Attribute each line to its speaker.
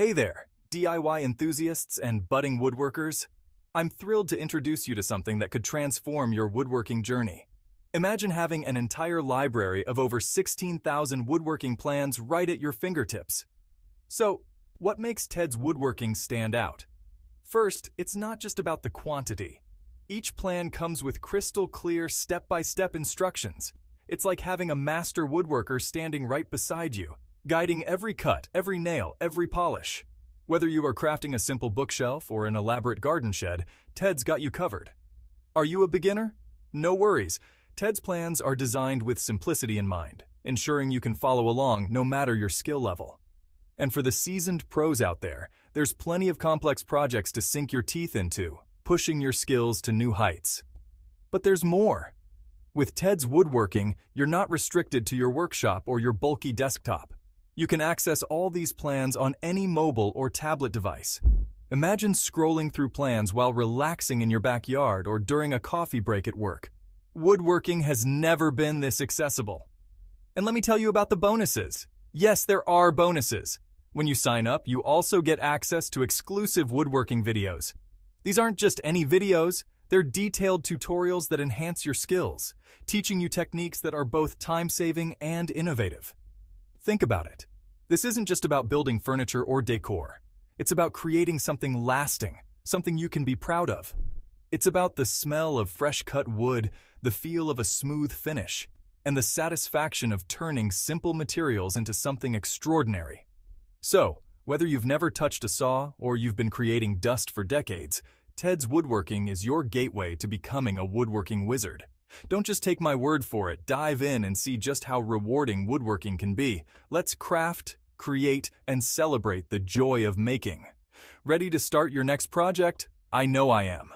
Speaker 1: Hey there, DIY enthusiasts and budding woodworkers. I'm thrilled to introduce you to something that could transform your woodworking journey. Imagine having an entire library of over 16,000 woodworking plans right at your fingertips. So, what makes Ted's woodworking stand out? First, it's not just about the quantity. Each plan comes with crystal clear step-by-step -step instructions. It's like having a master woodworker standing right beside you, guiding every cut, every nail, every polish. Whether you are crafting a simple bookshelf or an elaborate garden shed, Ted's got you covered. Are you a beginner? No worries. Ted's plans are designed with simplicity in mind, ensuring you can follow along no matter your skill level. And for the seasoned pros out there, there's plenty of complex projects to sink your teeth into, pushing your skills to new heights. But there's more. With Ted's Woodworking, you're not restricted to your workshop or your bulky desktop. You can access all these plans on any mobile or tablet device. Imagine scrolling through plans while relaxing in your backyard or during a coffee break at work. Woodworking has never been this accessible. And let me tell you about the bonuses. Yes, there are bonuses. When you sign up, you also get access to exclusive woodworking videos. These aren't just any videos, they're detailed tutorials that enhance your skills, teaching you techniques that are both time-saving and innovative. Think about it. This isn't just about building furniture or decor. It's about creating something lasting, something you can be proud of. It's about the smell of fresh-cut wood, the feel of a smooth finish, and the satisfaction of turning simple materials into something extraordinary. So, whether you've never touched a saw or you've been creating dust for decades, Ted's Woodworking is your gateway to becoming a woodworking wizard. Don't just take my word for it, dive in and see just how rewarding woodworking can be. Let's craft, create, and celebrate the joy of making. Ready to start your next project? I know I am.